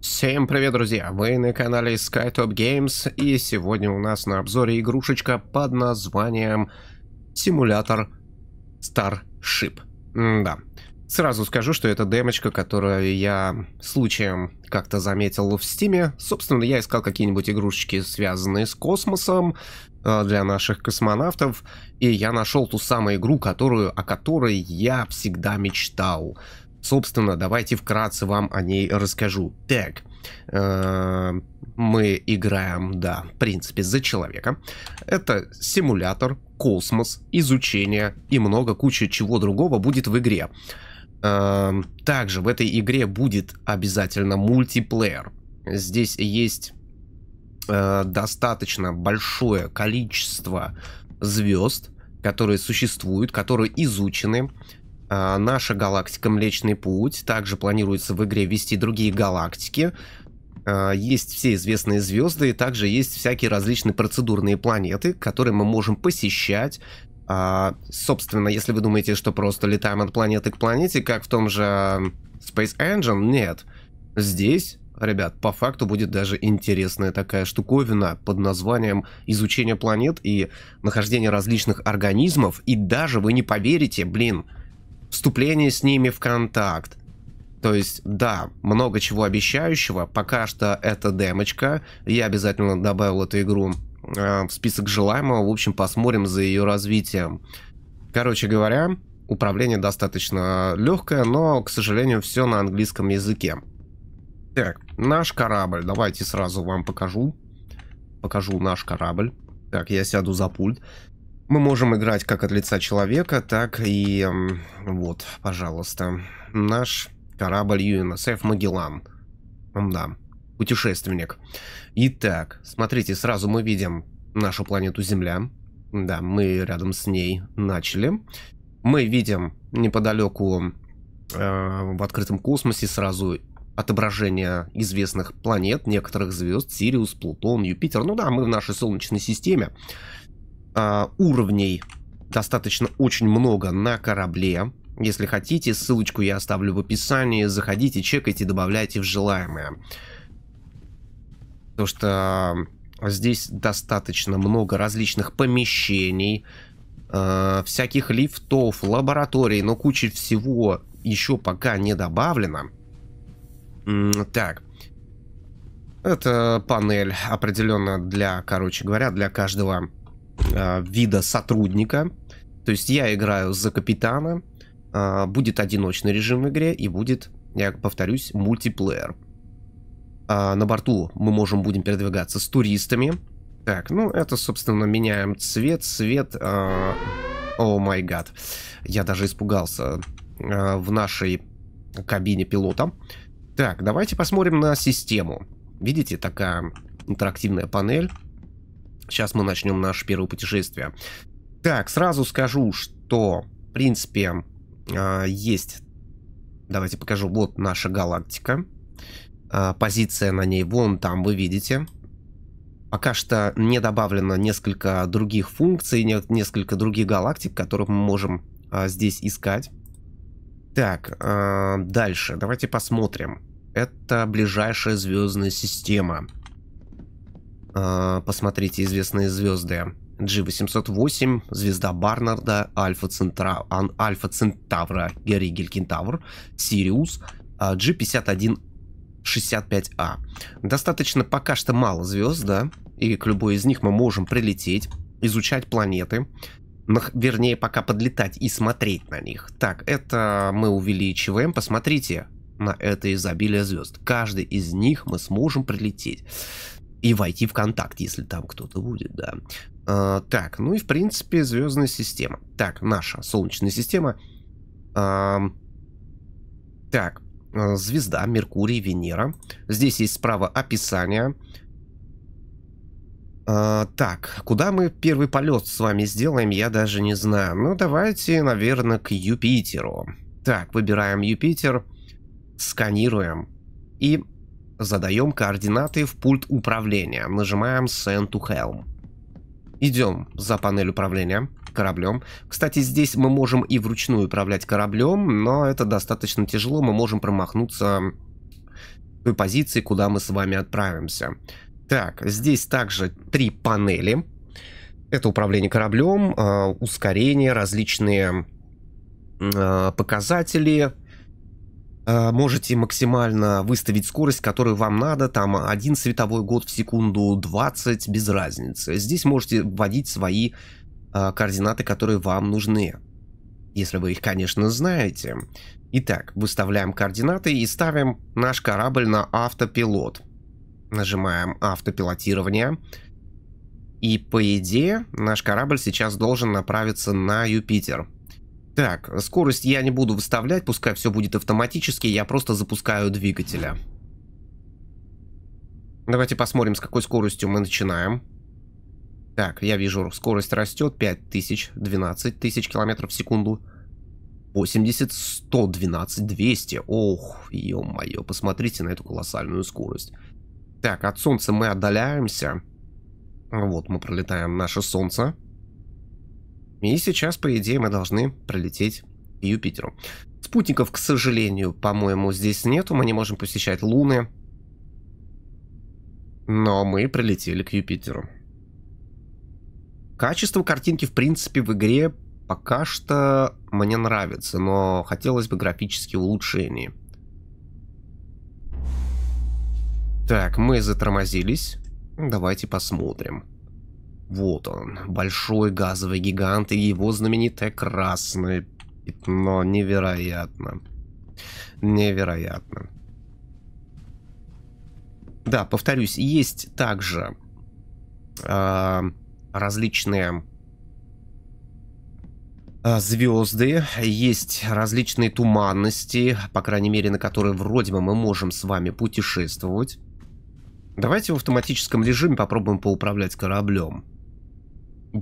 Всем привет, друзья! Вы на канале SkyTop Games, и сегодня у нас на обзоре игрушечка под названием Симулятор Starship. М да. Сразу скажу, что это демочка, которую я случаем как-то заметил в стиме. Собственно, я искал какие-нибудь игрушечки, связанные с космосом э, для наших космонавтов, и я нашел ту самую игру, которую, о которой я всегда мечтал. Собственно, давайте вкратце вам о ней расскажу. Так, э, мы играем, да, в принципе, за человека. Это симулятор, космос, изучение и много куча чего другого будет в игре. Э, также в этой игре будет обязательно мультиплеер. Здесь есть э, достаточно большое количество звезд, которые существуют, которые изучены. А, наша галактика Млечный Путь. Также планируется в игре ввести другие галактики. А, есть все известные звезды, и также есть всякие различные процедурные планеты, которые мы можем посещать. А, собственно, если вы думаете, что просто летаем от планеты к планете, как в том же Space Engine, нет. Здесь ребят, по факту будет даже интересная такая штуковина под названием «Изучение планет и нахождение различных организмов». И даже вы не поверите, блин, вступление с ними в контакт. То есть, да, много чего обещающего. Пока что это демочка. Я обязательно добавил эту игру э, в список желаемого. В общем, посмотрим за ее развитием. Короче говоря, управление достаточно легкое, но, к сожалению, все на английском языке. Так, наш корабль. Давайте сразу вам покажу. Покажу наш корабль. Так, я сяду за пульт. Мы можем играть как от лица человека, так и... Вот, пожалуйста. Наш корабль ЮНСФ «Магеллан». Да, путешественник. Итак, смотрите, сразу мы видим нашу планету Земля. Да, мы рядом с ней начали. Мы видим неподалеку э, в открытом космосе сразу отображение известных планет, некоторых звезд, Сириус, Плутон, Юпитер. Ну да, мы в нашей Солнечной системе а, уровней достаточно очень много на корабле. Если хотите, ссылочку я оставлю в описании. Заходите, чекайте, добавляйте в желаемое. Потому что э, здесь достаточно много различных помещений, э, всяких лифтов, лабораторий, но куча всего еще пока не добавлено. Так. Это панель определенно для, короче говоря, для каждого а, вида сотрудника. То есть я играю за капитана, а, будет одиночный режим в игре и будет, я повторюсь, мультиплеер. А, на борту мы можем будем передвигаться с туристами. Так, ну это, собственно, меняем цвет, цвет... о май гад. Я даже испугался в нашей кабине пилота. Так, давайте посмотрим на систему. Видите, такая интерактивная панель сейчас мы начнем наше первое путешествие. Так, сразу скажу, что, в принципе, а, есть... Давайте покажу. Вот наша галактика. А, позиция на ней вон там, вы видите. Пока что не добавлено несколько других функций, несколько других галактик, которых мы можем а, здесь искать. Так, дальше. Давайте посмотрим. Это ближайшая звездная система. А, посмотрите известные звезды. G808, звезда Барнарда, Альфа, Центра... Альфа Центавра, Геригель Кентавр, Сириус, G51 65А. А. Достаточно пока что мало звезд, да, и к любой из них мы можем прилететь, изучать планеты, вернее, пока подлетать и смотреть на них. Так, это мы увеличиваем, посмотрите на это изобилие звезд. Каждый из них мы сможем прилететь. И войти в контакт, если там кто-то будет, да. А, так, ну и в принципе звездная система. Так, наша Солнечная система. А, так, звезда, Меркурий, Венера. Здесь есть справа описание. А, так, куда мы первый полет с вами сделаем, я даже не знаю. Ну, давайте, наверное, к Юпитеру. Так, выбираем Юпитер, сканируем. И Задаем координаты в пульт управления, нажимаем Send to Helm. Идем за панель управления кораблем. Кстати, здесь мы можем и вручную управлять кораблем, но это достаточно тяжело, мы можем промахнуться той позиции, куда мы с вами отправимся. Так, здесь также три панели. Это управление кораблем, э, ускорение, различные э, показатели, Э, можете максимально выставить скорость, которую вам надо, там один световой год в секунду, 20, без разницы. Здесь можете вводить свои э, координаты, которые вам нужны, если вы их, конечно, знаете. Итак, выставляем координаты и ставим наш корабль на автопилот. Нажимаем автопилотирование. И по идее наш корабль сейчас должен направиться на Юпитер. Так, скорость я не буду выставлять, пускай все будет автоматически, я просто запускаю двигателя. Давайте посмотрим, с какой скоростью мы начинаем. Так, я вижу, скорость растет 5000, 12 тысяч километров в секунду. 80, 112, 200. Ох, ё-моё, посмотрите на эту колоссальную скорость. Так, от Солнца мы отдаляемся. Вот, мы пролетаем наше Солнце. Солнце. И сейчас, по идее, мы должны пролететь к Юпитеру. Спутников, к сожалению, по-моему, здесь нету. Мы не можем посещать Луны. Но мы прилетели к Юпитеру. Качество картинки, в принципе, в игре пока что мне нравится, но хотелось бы графические улучшения. Так, мы затормозились. Давайте посмотрим. Вот он, большой газовый гигант и его знаменитое красное пятно. Невероятно. Невероятно. Да, повторюсь, есть также э, различные а, звезды, есть различные туманности, по крайней мере, на которые вроде бы мы можем с вами путешествовать. Давайте в автоматическом режиме попробуем поуправлять кораблем.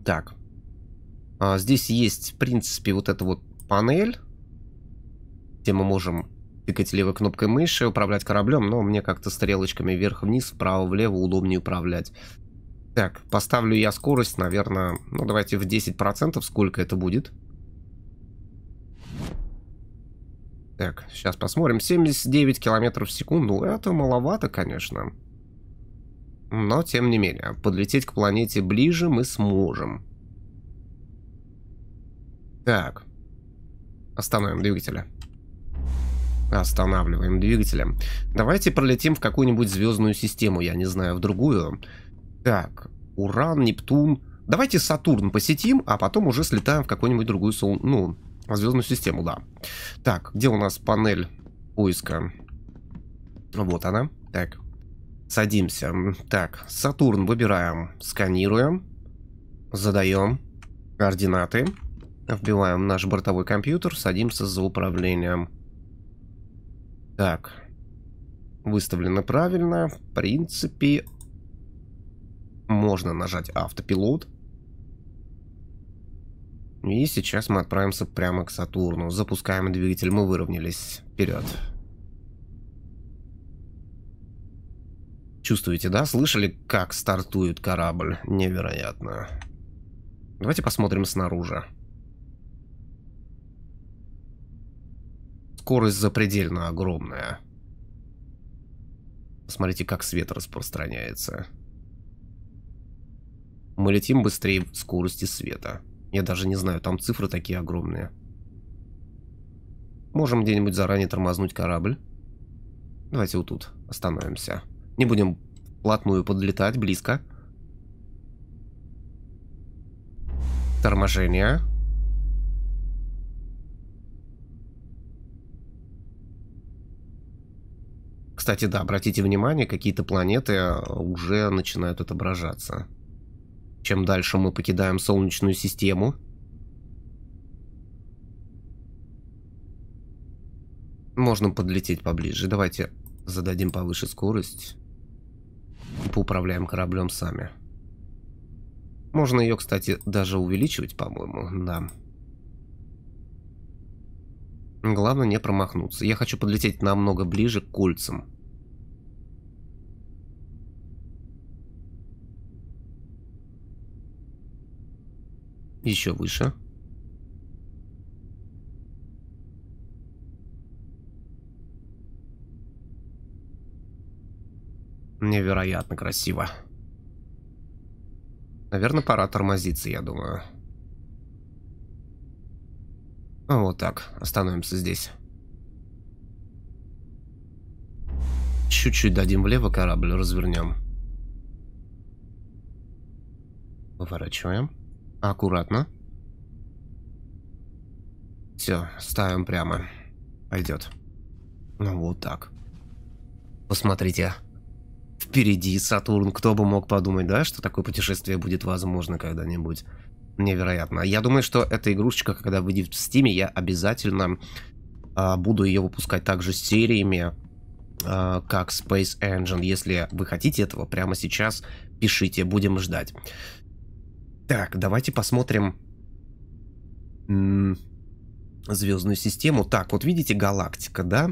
Так. А, здесь есть, в принципе, вот эта вот панель, где мы можем тыкать левой кнопкой мыши, управлять кораблем, но мне как-то стрелочками вверх-вниз, вправо-влево удобнее управлять. Так, поставлю я скорость, наверное, ну давайте в 10%, сколько это будет. Так, сейчас посмотрим. 79 километров в секунду. Это маловато, конечно. Но, тем не менее, подлететь к планете ближе мы сможем. Так. Остановим двигателя. Останавливаем двигателя. Давайте пролетим в какую-нибудь звездную систему, я не знаю, в другую. Так, Уран, Нептун. Давайте Сатурн посетим, а потом уже слетаем в какую-нибудь другую сол... ну, звездную систему, да. Так, где у нас панель поиска? Вот она. Так, Садимся. Так, Сатурн выбираем. Сканируем. Задаем координаты. Вбиваем наш бортовой компьютер. Садимся за управлением. Так. Выставлено правильно. В принципе, можно нажать автопилот. И сейчас мы отправимся прямо к Сатурну. Запускаем двигатель. Мы выровнялись. Вперед. Вперед. Чувствуете, да? Слышали, как стартует корабль? Невероятно. Давайте посмотрим снаружи. Скорость запредельно огромная. Смотрите, как свет распространяется. Мы летим быстрее скорости света. Я даже не знаю, там цифры такие огромные. Можем где-нибудь заранее тормознуть корабль. Давайте вот тут остановимся. Не будем плотную подлетать близко. Торможение. Кстати, да, обратите внимание, какие-то планеты э, уже начинают отображаться. Чем дальше мы покидаем Солнечную систему, можно подлететь поближе. Давайте зададим повыше скорость управляем кораблем сами. Можно ее, кстати, даже увеличивать, по-моему, да. Главное не промахнуться. Я хочу подлететь намного ближе к кольцам. Еще выше. Выше. Невероятно красиво. Наверное, пора тормозиться, я думаю. Ну, вот так, остановимся здесь. Чуть-чуть дадим влево корабль, развернем. Поворачиваем. Аккуратно. Все, ставим прямо. Пойдет. Ну вот так. Посмотрите впереди Сатурн. Кто бы мог подумать, да, что такое путешествие будет возможно когда-нибудь. Невероятно. Я думаю, что эта игрушечка, когда выйдет в Стиме, я обязательно а, буду ее выпускать также с сериями, а, как Space Engine. Если вы хотите этого прямо сейчас, пишите, будем ждать. Так, давайте посмотрим звездную систему. Так, вот видите галактика, да?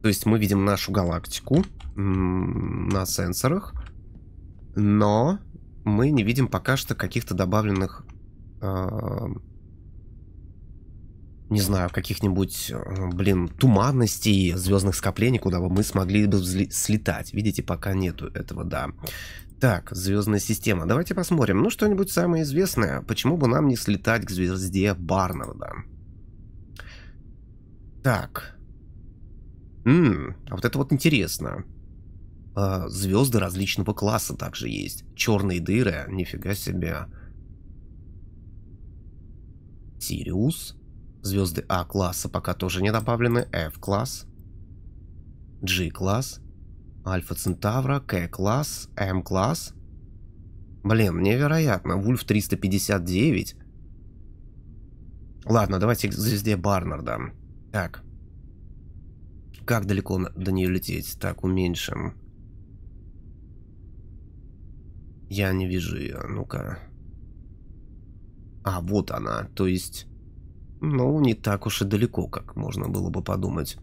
То есть мы видим нашу галактику на сенсорах, но мы не видим пока что каких-то добавленных, э, не знаю, каких-нибудь, э, блин, туманностей, звездных скоплений, куда бы мы смогли бы слетать. Видите, пока нету этого, да. Так, звездная система. Давайте посмотрим. Ну, что-нибудь самое известное. Почему бы нам не слетать к звезде Барнарда? Так. М -м, а вот это вот интересно. А звезды различного класса также есть. Черные дыры, нифига себе. Сириус. Звезды А-класса пока тоже не добавлены. F-класс. G-класс. Альфа Центавра, К-класс, М-класс. Блин, невероятно. Вульф 359. Ладно, давайте к звезде Барнарда. Так. Как далеко до нее лететь? Так, уменьшим. Я не вижу ее, ну-ка. А, вот она, то есть... Ну, не так уж и далеко, как можно было бы подумать.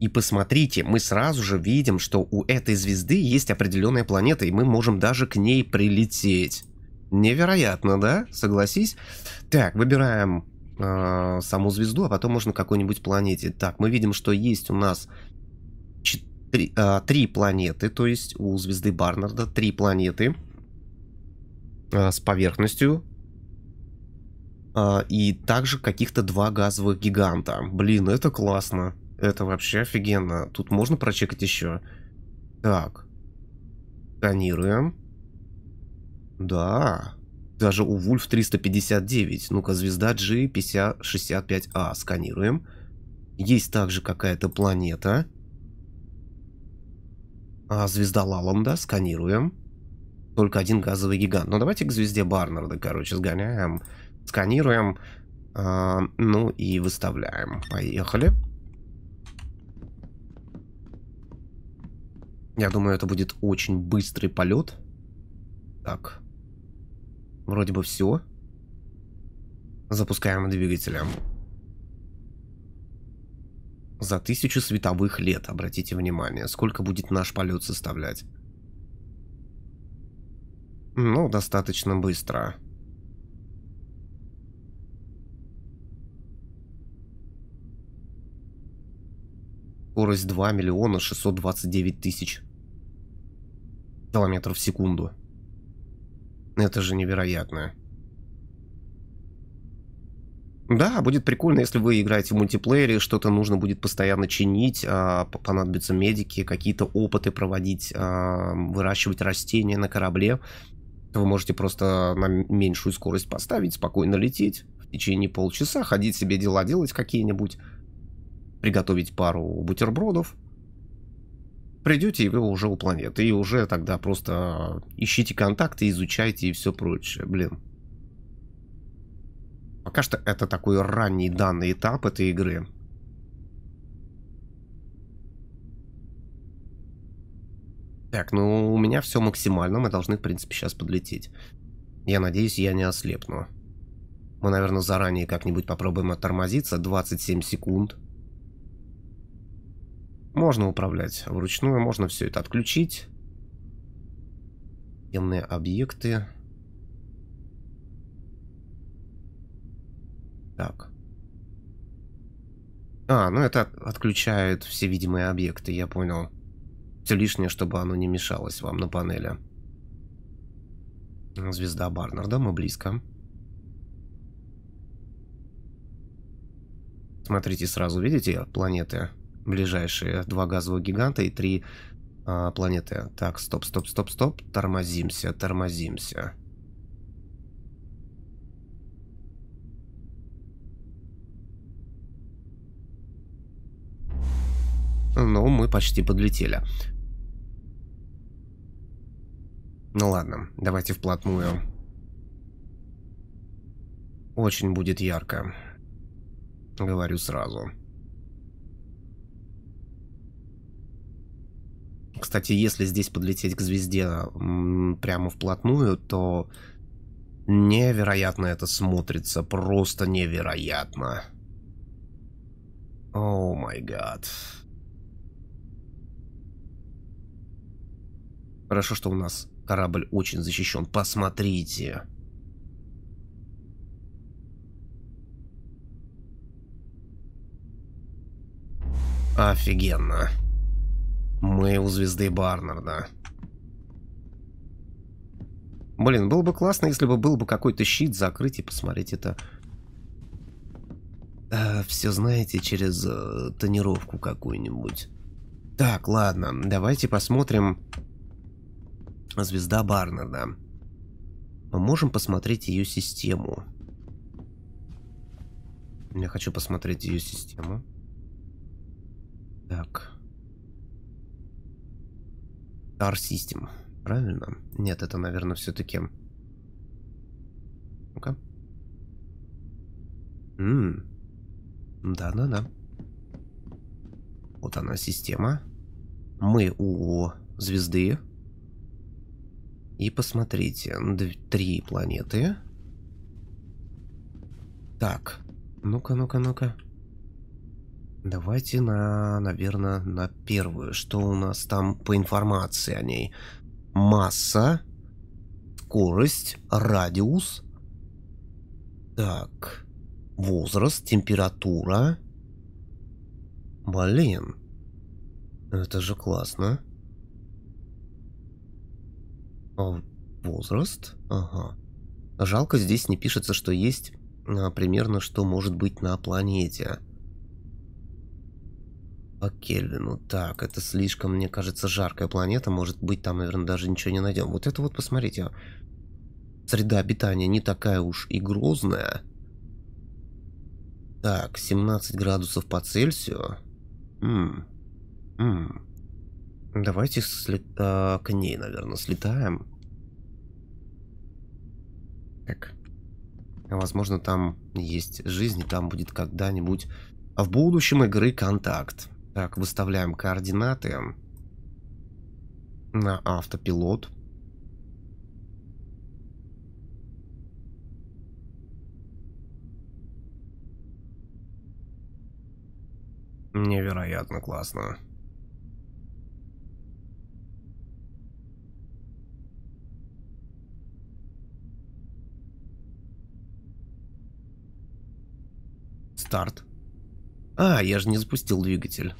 И посмотрите, мы сразу же видим, что у этой звезды есть определенная планета, и мы можем даже к ней прилететь. Невероятно, да? Согласись? Так, выбираем э, саму звезду, а потом можно какой-нибудь планете. Так, мы видим, что есть у нас три, а, три планеты, то есть у звезды Барнарда три планеты а, с поверхностью а, и также каких-то два газовых гиганта. Блин, ну это классно. Это вообще офигенно. Тут можно прочекать еще. Так. Сканируем. Да. Даже у Вульф 359. Ну-ка, звезда G5065A. А. Сканируем. Есть также какая-то планета. А, звезда Лаланда, сканируем. Только один газовый гигант. Ну, давайте к звезде Барнарда, короче, сгоняем. Сканируем. А, ну и выставляем. Поехали. Я думаю, это будет очень быстрый полет. Так. Вроде бы все. Запускаем двигателем за тысячу световых лет, обратите внимание, сколько будет наш полет составлять. Ну, достаточно быстро. Скорость 2 миллиона 629 тысяч километров в секунду. Это же невероятно. Да, будет прикольно, если вы играете в мультиплеере, что-то нужно будет постоянно чинить, а, понадобятся медики, какие-то опыты проводить, а, выращивать растения на корабле. Вы можете просто на меньшую скорость поставить, спокойно лететь в течение полчаса, ходить себе дела делать какие-нибудь, приготовить пару бутербродов. Придете, и вы уже у планеты, и уже тогда просто а, ищите контакты, изучайте и все прочее. Блин, Пока что это такой ранний данный этап этой игры. Так, ну у меня все максимально, мы должны, в принципе, сейчас подлететь. Я надеюсь, я не ослепну. Мы, наверное, заранее как-нибудь попробуем оттормозиться. 27 секунд. Можно управлять вручную, можно все это отключить. Темные объекты. Так. А, ну это отключает все видимые объекты, я понял. Все лишнее, чтобы оно не мешалось вам на панели. Звезда Барнарда, мы близко. Смотрите сразу, видите, планеты. Ближайшие два газовых гиганта и три а, планеты. Так, стоп, стоп, стоп, стоп. Тормозимся, тормозимся. Тормозимся. но мы почти подлетели. Ну ладно, давайте вплотную. Очень будет ярко. Говорю сразу. Кстати, если здесь подлететь к звезде прямо вплотную, то невероятно это смотрится. Просто невероятно. О май гад. Хорошо, что у нас корабль очень защищен. Посмотрите. Офигенно. Мы у звезды Барнарда. Блин, было бы классно, если бы был бы какой-то щит закрыть и посмотреть это. Э, все знаете через э, тонировку какую-нибудь. Так, ладно, давайте посмотрим звезда Барнарда. Мы можем посмотреть ее систему. Я хочу посмотреть ее систему. Так. Star System. Правильно? Нет, это, наверное, все-таки... Ну-ка. Да-да-да. Вот она, система. Мы у звезды. И посмотрите, три планеты. Так, ну-ка, ну-ка, ну-ка. Давайте на, наверное, на первую. Что у нас там по информации о ней? Масса, скорость, радиус. Так, возраст, температура. Блин, это же классно. А, возраст? Ага. Жалко, здесь не пишется, что есть а, примерно, что может быть на планете. По Кельвину. Так, это слишком, мне кажется, жаркая планета. Может быть, там, наверное, даже ничего не найдем. Вот это вот, посмотрите. Среда обитания не такая уж и грозная. Так, 17 градусов по Цельсию. Ммм. Ммм. Давайте слет... а, к ней, наверное, слетаем. Так. Возможно, там есть жизнь, и там будет когда-нибудь а в будущем игры контакт. Так, выставляем координаты на автопилот. Невероятно классно. старт? А, я же не запустил двигатель.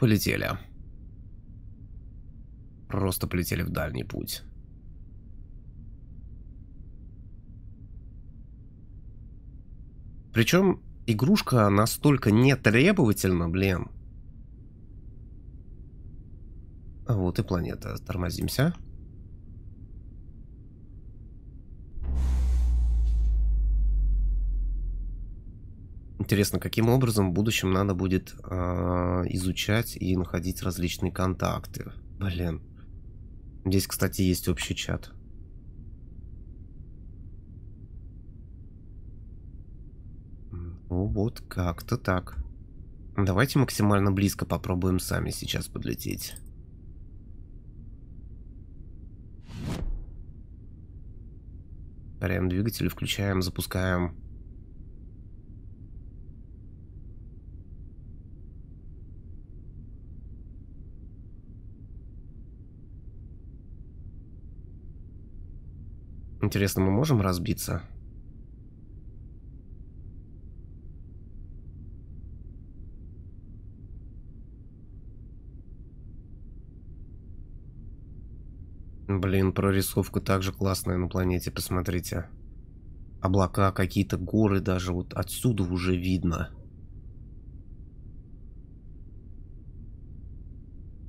Полетели. Просто полетели в дальний путь. Причем игрушка настолько нетребовательна, блин, Вот и планета. Тормозимся. Интересно, каким образом в будущем надо будет э, изучать и находить различные контакты. Блин. Здесь, кстати, есть общий чат. Ну вот, как-то так. Давайте максимально близко попробуем сами сейчас подлететь. Паряем двигатель, включаем, запускаем. Интересно, мы можем разбиться? Блин, прорисовка также классная на планете, посмотрите. Облака, какие-то горы даже вот отсюда уже видно.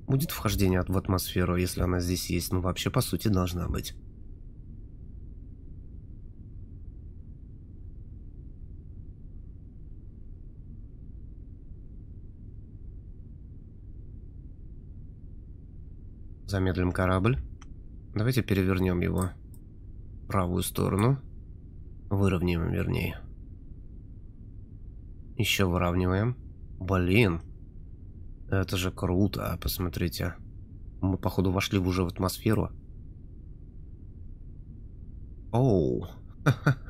Будет вхождение в атмосферу, если она здесь есть, ну вообще по сути должна быть. Замедлим корабль. Давайте перевернем его в правую сторону. Выровняем, вернее. Еще выравниваем. Блин. Это же круто, а, посмотрите. Мы, походу, вошли уже в атмосферу. Оу.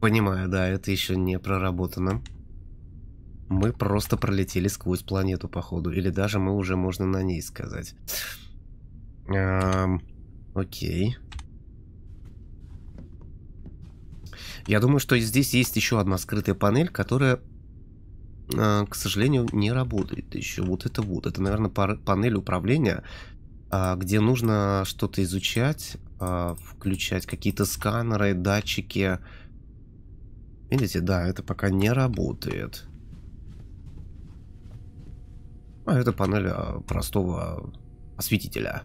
Понимаю, да, это еще не проработано. Мы просто пролетели сквозь планету, походу. Или даже мы уже можно на ней сказать. Окей. Я думаю, что здесь есть еще одна скрытая панель, которая, а, к сожалению, не работает еще. Вот это вот. Это, наверное, панель управления, а, где нужно что-то изучать, а, включать какие-то сканеры, датчики. Видите, да, это пока не работает. А это панель простого осветителя.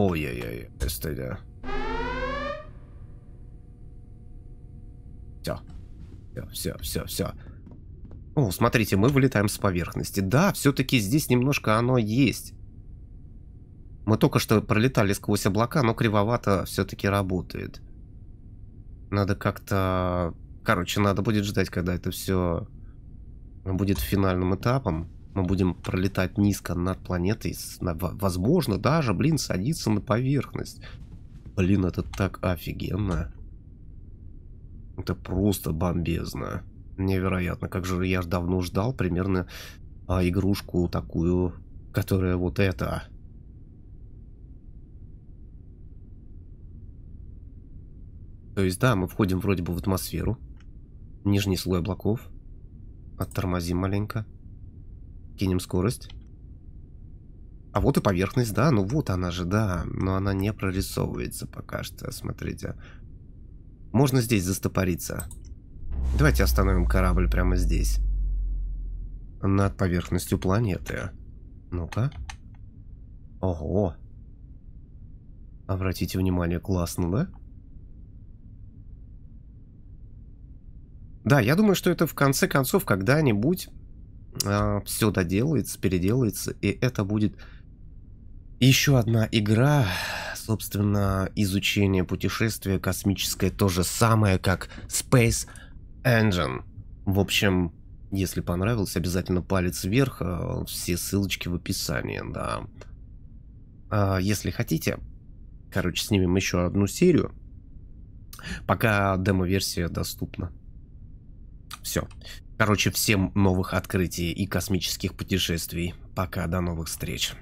Ой-ой-ой, стыдно. Все. Все, все, все, все. О, смотрите, мы вылетаем с поверхности. Да, все-таки здесь немножко оно есть. Мы только что пролетали сквозь облака, но кривовато все-таки работает. Надо как-то... Короче, надо будет ждать, когда это все будет финальным этапом мы будем пролетать низко над планетой, возможно, даже, блин, садиться на поверхность. Блин, это так офигенно. Это просто бомбезно. Невероятно, как же я давно ждал примерно а, игрушку такую, которая вот эта. То есть, да, мы входим вроде бы в атмосферу. Нижний слой облаков. Оттормозим маленько. Кинем скорость. А вот и поверхность, да, ну вот она же, да, но она не прорисовывается пока что, смотрите. Можно здесь застопориться. Давайте остановим корабль прямо здесь. Над поверхностью планеты. Ну-ка. Ого. Обратите внимание, классно, да? Да, я думаю, что это в конце концов когда-нибудь а, все доделается, переделается, и это будет еще одна игра, собственно, изучение путешествия космическое, то же самое, как Space Engine. В общем, если понравилось, обязательно палец вверх, а, все ссылочки в описании, да. А, если хотите, короче, снимем еще одну серию, пока демо-версия доступна. Все. Короче, всем новых открытий и космических путешествий. Пока, до новых встреч.